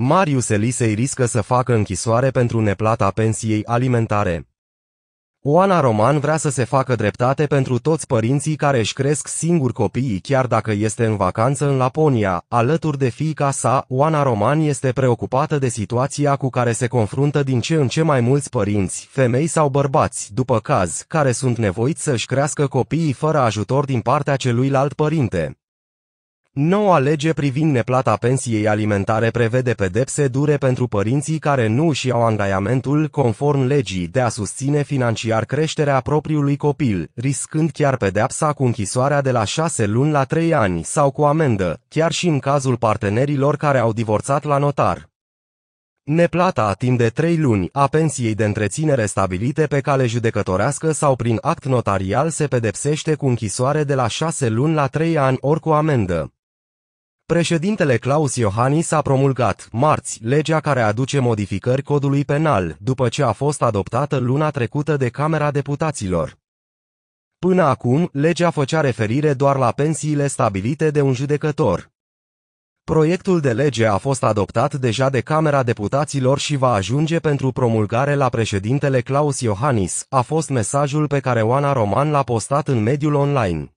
Marius Elisei riscă să facă închisoare pentru neplata pensiei alimentare. Oana Roman vrea să se facă dreptate pentru toți părinții care își cresc singuri copiii chiar dacă este în vacanță în Laponia. Alături de fiica sa, Oana Roman este preocupată de situația cu care se confruntă din ce în ce mai mulți părinți, femei sau bărbați, după caz, care sunt nevoiți să-și crească copiii fără ajutor din partea celuilalt părinte. Noua lege privind neplata pensiei alimentare prevede pedepse dure pentru părinții care nu își iau angajamentul conform legii de a susține financiar creșterea propriului copil, riscând chiar pedepsa cu închisoarea de la 6 luni la 3 ani sau cu amendă, chiar și în cazul partenerilor care au divorțat la notar. Neplata timp de 3 luni a pensiei de întreținere stabilite pe cale judecătorească sau prin act notarial se pedepsește cu închisoare de la 6 luni la 3 ani ori cu amendă. Președintele Claus Iohannis a promulgat, marți, legea care aduce modificări codului penal, după ce a fost adoptată luna trecută de Camera Deputaților. Până acum, legea făcea referire doar la pensiile stabilite de un judecător. Proiectul de lege a fost adoptat deja de Camera Deputaților și va ajunge pentru promulgare la președintele Claus Iohannis, a fost mesajul pe care Oana Roman l-a postat în mediul online.